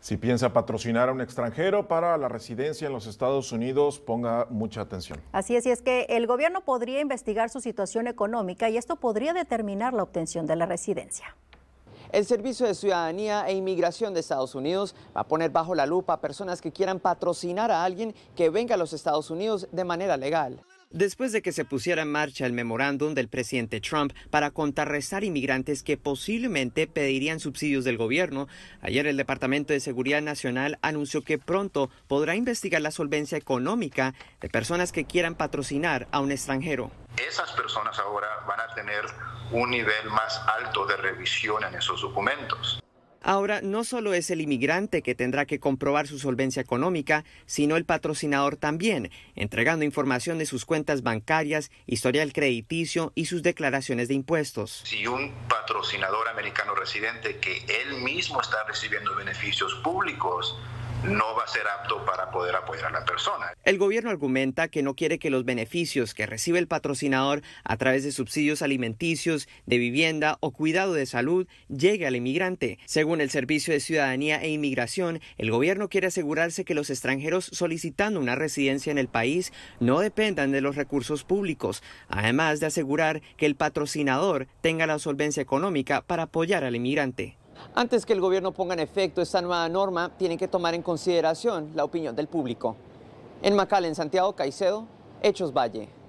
Si piensa patrocinar a un extranjero para la residencia en los Estados Unidos, ponga mucha atención. Así es, y es que el gobierno podría investigar su situación económica y esto podría determinar la obtención de la residencia. El Servicio de Ciudadanía e Inmigración de Estados Unidos va a poner bajo la lupa a personas que quieran patrocinar a alguien que venga a los Estados Unidos de manera legal. Después de que se pusiera en marcha el memorándum del presidente Trump para contrarrestar inmigrantes que posiblemente pedirían subsidios del gobierno, ayer el Departamento de Seguridad Nacional anunció que pronto podrá investigar la solvencia económica de personas que quieran patrocinar a un extranjero. Esas personas ahora van a tener un nivel más alto de revisión en esos documentos. Ahora no solo es el inmigrante que tendrá que comprobar su solvencia económica, sino el patrocinador también, entregando información de sus cuentas bancarias, historial crediticio y sus declaraciones de impuestos. Si un patrocinador americano residente que él mismo está recibiendo beneficios públicos, no va a ser apto para poder apoyar a la persona. El gobierno argumenta que no quiere que los beneficios que recibe el patrocinador a través de subsidios alimenticios, de vivienda o cuidado de salud llegue al inmigrante. Según el Servicio de Ciudadanía e Inmigración, el gobierno quiere asegurarse que los extranjeros solicitando una residencia en el país no dependan de los recursos públicos, además de asegurar que el patrocinador tenga la solvencia económica para apoyar al inmigrante. Antes que el gobierno ponga en efecto esta nueva norma, tienen que tomar en consideración la opinión del público. En Macal, en Santiago Caicedo, Hechos Valle.